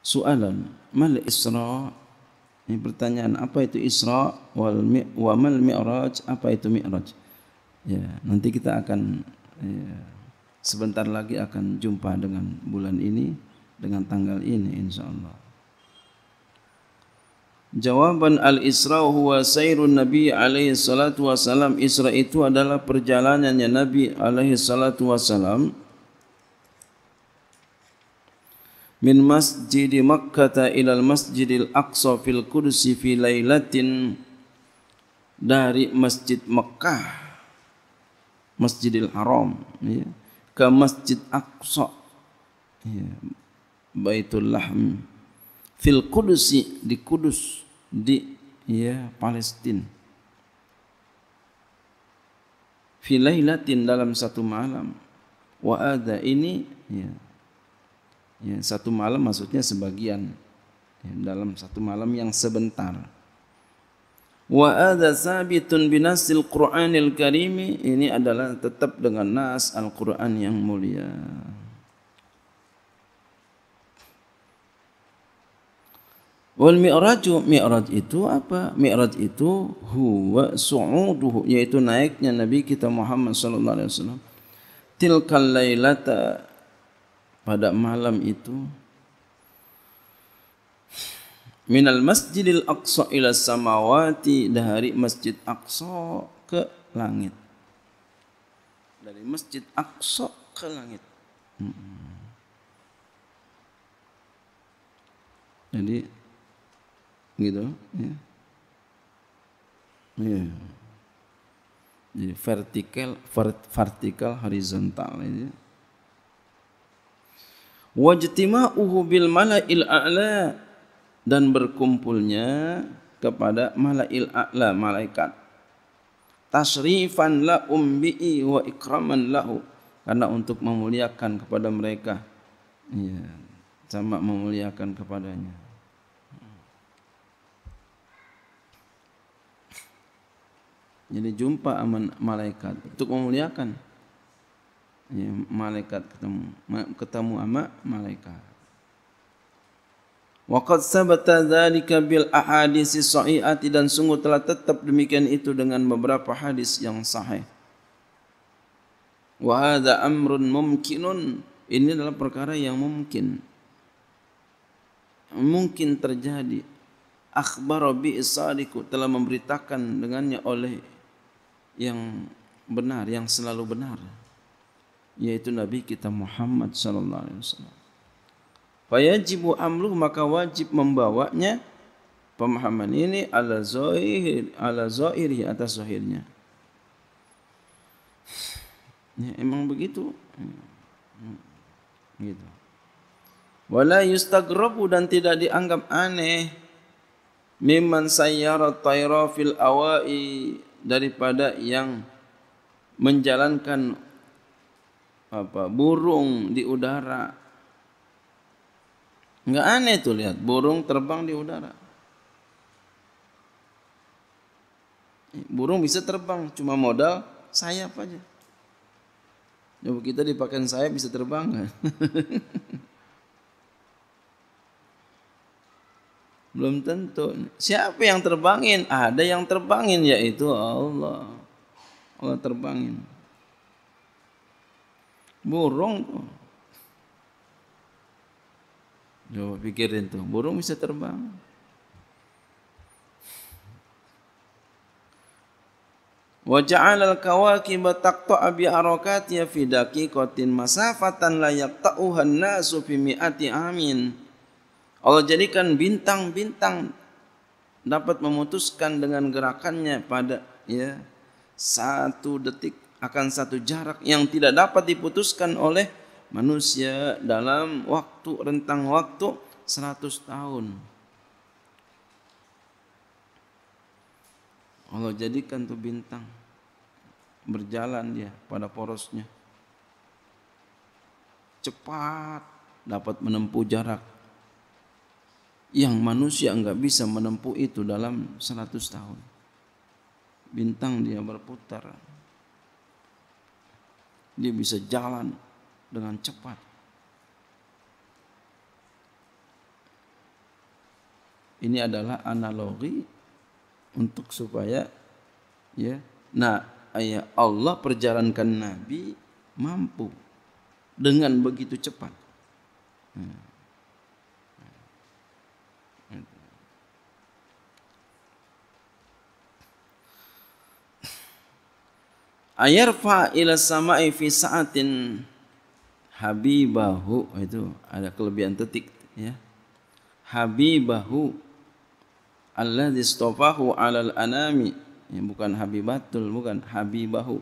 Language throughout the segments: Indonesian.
Soalan, mal Isra? Ini pertanyaan, apa itu Isra wal wa mal Mi'raj? Apa itu Mi'raj? Ya, nanti kita akan ya, sebentar lagi akan jumpa dengan bulan ini dengan tanggal ini insyaallah. Jawaban al-Isra huwa sayrun Nabi alaihi salatu wasalam. Isra itu adalah perjalanannya Nabi alaihi salatu wasalam. min masjid Makkah ila Masjid Masjidil aqsa fil Quds fi lailatin dari Masjid Makkah Masjidil Haram ya ke Masjid Aqsa ya Baitul Lahm fil Quds di Kudus di ya Palestina fi lailatin dalam satu malam wa ada ini ya Ya, satu malam maksudnya sebagian ya, dalam satu malam yang sebentar. Wa hadza sabitun binasil Qur'anil Karimi ini adalah tetap dengan nas Al-Qur'an yang mulia. Wal mi'raju mi'raj itu apa? Mi'raj itu huwa su'uduhu yaitu naiknya Nabi kita Muhammad sallallahu alaihi wasallam. Tilkal lailata pada malam itu minal masjidil aqsa ila samawati dari masjid aqsa ke langit dari masjid aqsa ke langit hmm. jadi gitu ya yeah. jadi vertikal vert, vertikal horizontal ya wajtima'uhu bil mala'il a'la dan berkumpulnya kepada mala'il a'la malaikat tasrifan la umbi'i wa ikraman lahu karena untuk memuliakan kepada mereka ya sama memuliakan kepadanya jadi jumpa aman malaikat untuk memuliakan ya, malaikat ketemu ketemu sama malaikat Waqad sabata dzalika bil ahadits sahihati dan sungguh telah tetap demikian itu dengan beberapa hadis yang sahih. Wa hadza amrun mumkinun ini adalah perkara yang mungkin. Mungkin terjadi. Akhbar bi isadiku telah memberitakan dengannya oleh yang benar, yang selalu benar yaitu Nabi kita Muhammad sallallahu alaihi wasallam. Fayajibu amlu maka wajib membawanya pemahaman ini ala zahir ala zahiri atas zahirnya. Ya, emang begitu. Hmm. Gitu. Wala yustagrabu dan tidak dianggap aneh mimman sayyara tayra fil awai daripada yang menjalankan apa burung di udara. Nggak aneh tuh lihat burung terbang di udara. Burung bisa terbang cuma modal sayap aja. Coba kita dipakai sayap bisa terbang nggak? Belum tentu. Siapa yang terbangin? Ada yang terbangin yaitu Allah. Allah terbangin. Burung tuh. Coba pikirin tuh, burung bisa terbang. Wa ja'ala al-kawakiba taqta'a bi harakatiha fi daqiqatin masafatan la yaqta'uha an-nasu fi mi'ati amin. Allah jadikan bintang-bintang dapat memutuskan dengan gerakannya pada ya satu detik akan satu jarak yang tidak dapat diputuskan oleh manusia dalam waktu rentang waktu 100 tahun. Allah jadikan tuh bintang berjalan dia pada porosnya. Cepat dapat menempuh jarak yang manusia enggak bisa menempuh itu dalam 100 tahun. Bintang dia berputar dia bisa jalan dengan cepat. Ini adalah analogi untuk supaya ya. Nah, ya Allah perjalankan Nabi mampu dengan begitu cepat. Nah. ayarfa ila sama'i fi sa'atin habibahu itu ada kelebihan titik ya habibahu Allah distofahu alal anami ya, bukan habibatul bukan habibahu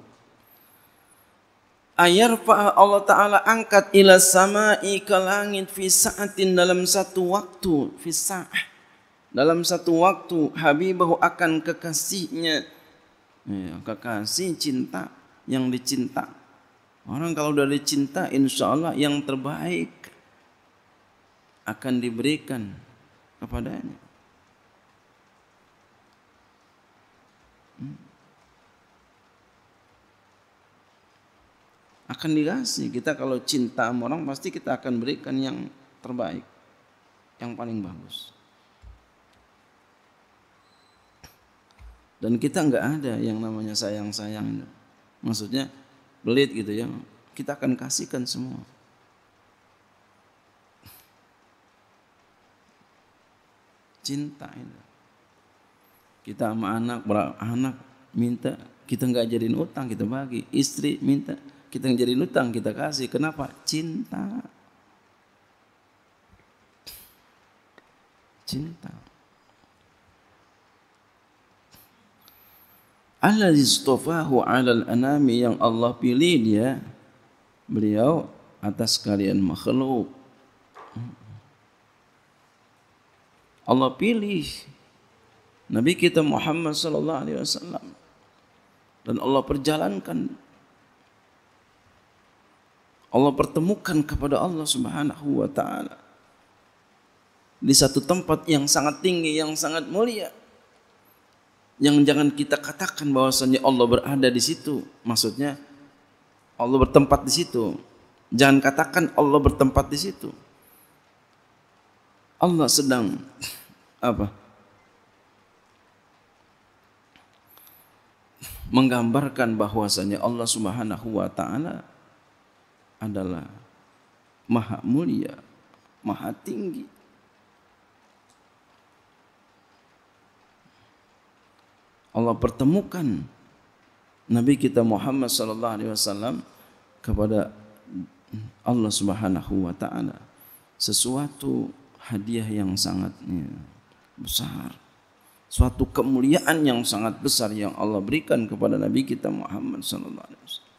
ayarfa Allah taala angkat ila sama'i ke langit fi sa'atin dalam satu waktu fi saat dalam satu waktu habibahu akan kekasihnya Ya, kekasih cinta yang dicinta. Orang kalau udah dicinta, insya Allah yang terbaik akan diberikan kepadanya. Hmm. akan dikasih. Kita kalau cinta sama orang pasti kita akan berikan yang terbaik, yang paling bagus. Dan kita nggak ada yang namanya sayang-sayang. itu, Maksudnya belit gitu ya. Kita akan kasihkan semua. Cinta itu. Kita sama anak, anak minta, kita nggak jadiin utang, kita bagi. Istri minta, kita jadiin utang, kita kasih. Kenapa? Cinta. Cinta Allah istofahu al anami yang Allah pilih dia beliau atas kalian makhluk. Allah pilih Nabi kita Muhammad sallallahu alaihi wasallam dan Allah perjalankan Allah pertemukan kepada Allah Subhanahu wa taala di satu tempat yang sangat tinggi yang sangat mulia. yang jangan kita katakan bahwasanya Allah berada di situ. Maksudnya Allah bertempat di situ. Jangan katakan Allah bertempat di situ. Allah sedang apa? Menggambarkan bahwasanya Allah Subhanahu wa taala adalah maha mulia, maha tinggi, Allah pertemukan Nabi kita Muhammad sallallahu alaihi wasallam kepada Allah Subhanahu wa taala sesuatu hadiah yang sangat ya, besar suatu kemuliaan yang sangat besar yang Allah berikan kepada Nabi kita Muhammad sallallahu alaihi wasallam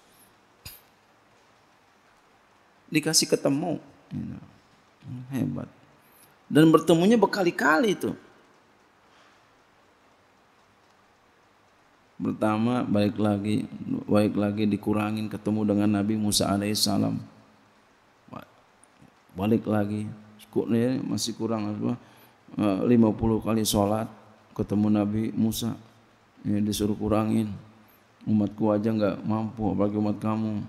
dikasih ketemu ya, hebat dan bertemunya berkali-kali itu pertama balik lagi balik lagi dikurangin ketemu dengan Nabi Musa alaihissalam balik lagi ya, masih kurang apa 50 eh, kali sholat ketemu Nabi Musa ini ya, disuruh kurangin umatku aja nggak mampu bagi umat kamu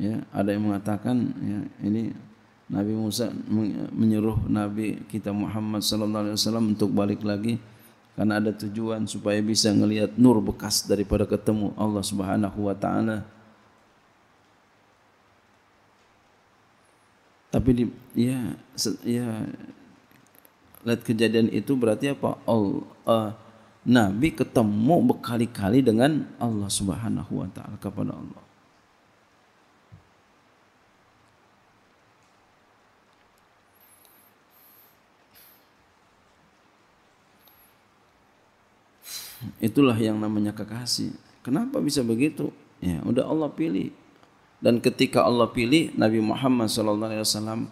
ya ada yang mengatakan ya ini Nabi Musa menyuruh Nabi kita Muhammad sallallahu alaihi wasallam untuk balik lagi karena ada tujuan supaya bisa melihat nur bekas daripada ketemu Allah Subhanahu wa taala. Tapi di, ya ya lihat kejadian itu berarti apa? All, uh, Nabi ketemu berkali-kali dengan Allah Subhanahu wa taala kepada Allah. Itulah yang namanya kekasih. Kenapa bisa begitu? Ya, udah Allah pilih. Dan ketika Allah pilih Nabi Muhammad SAW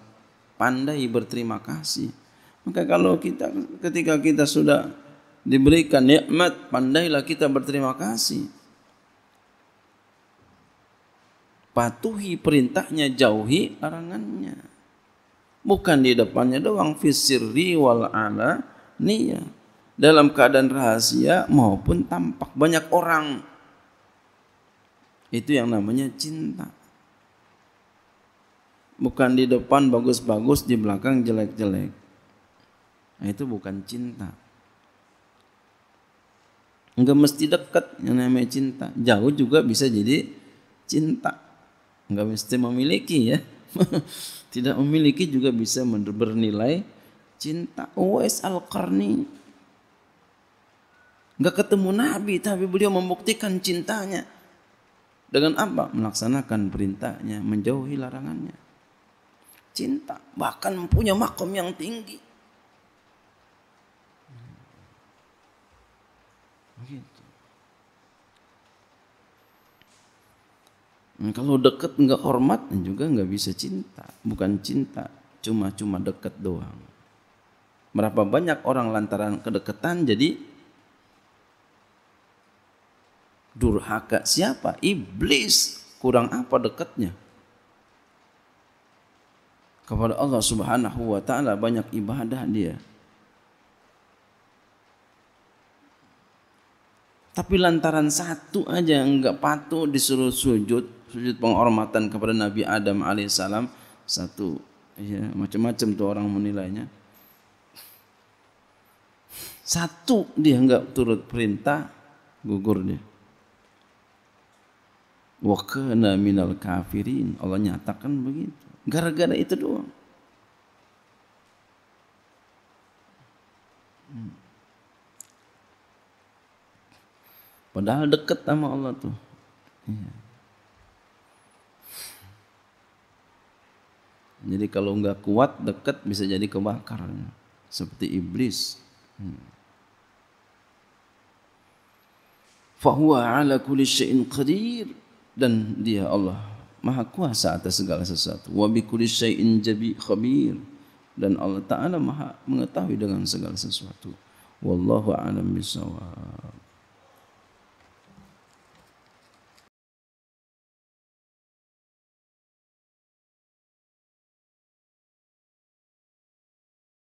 pandai berterima kasih. Maka kalau kita ketika kita sudah diberikan nikmat, pandailah kita berterima kasih. Patuhi perintahnya, jauhi larangannya. Bukan di depannya doang fisirri wal ala niyah dalam keadaan rahasia maupun tampak banyak orang. Itu yang namanya cinta. Bukan di depan bagus-bagus, di belakang jelek-jelek. Nah, itu bukan cinta. nggak mesti dekat yang namanya cinta. Jauh juga bisa jadi cinta. nggak mesti memiliki ya. Tidak memiliki juga bisa bernilai cinta. Uwais al-Qarni nggak ketemu Nabi tapi beliau membuktikan cintanya dengan apa melaksanakan perintahnya menjauhi larangannya cinta bahkan punya makom yang tinggi nah, kalau deket nggak hormat juga nggak bisa cinta bukan cinta cuma cuma deket doang berapa banyak orang lantaran kedekatan jadi Durhaka siapa? Iblis. Kurang apa dekatnya? Kepada Allah Subhanahu wa taala banyak ibadah dia. Tapi lantaran satu aja enggak patuh disuruh sujud, sujud penghormatan kepada Nabi Adam alaihissalam satu ya macam-macam tuh orang menilainya satu dia enggak turut perintah gugur dia wa kana minal kafirin Allah nyatakan begitu gara-gara itu doang hmm. padahal dekat sama Allah tuh jadi kalau enggak kuat dekat bisa jadi kebakar seperti iblis hmm. Fahuwa ala kulli syai'in qadir dan dia Allah Maha kuasa atas segala sesuatu. Wa bi kulli syai'in jabi khabir. Dan Allah Taala Maha mengetahui dengan segala sesuatu. Wallahu a'lam bissawab.